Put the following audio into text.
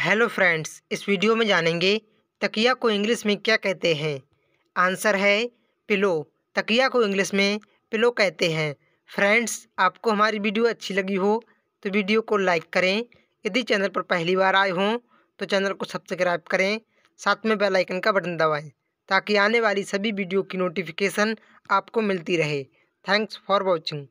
hello friends इस video में जानेंगे तकिया को इंग्लिश में क्या कहते हैं आंसर है पिलो तकिया को इंग्लिश में पिलो कहते हैं फ्रेंड्स आपको हमारी वीडियो अच्छी लगी हो तो वीडियो को लाइक करें यदि चैनल पर पहली बार आए हों तो चैनल को सब्सक्राइब करें साथ में बेल आइकन का बटन दबाएं ताकि आने वाली सभी वीडियो की नोटिफिकेशन आपको मिलती रहे थैंक्स फॉर वॉचिंग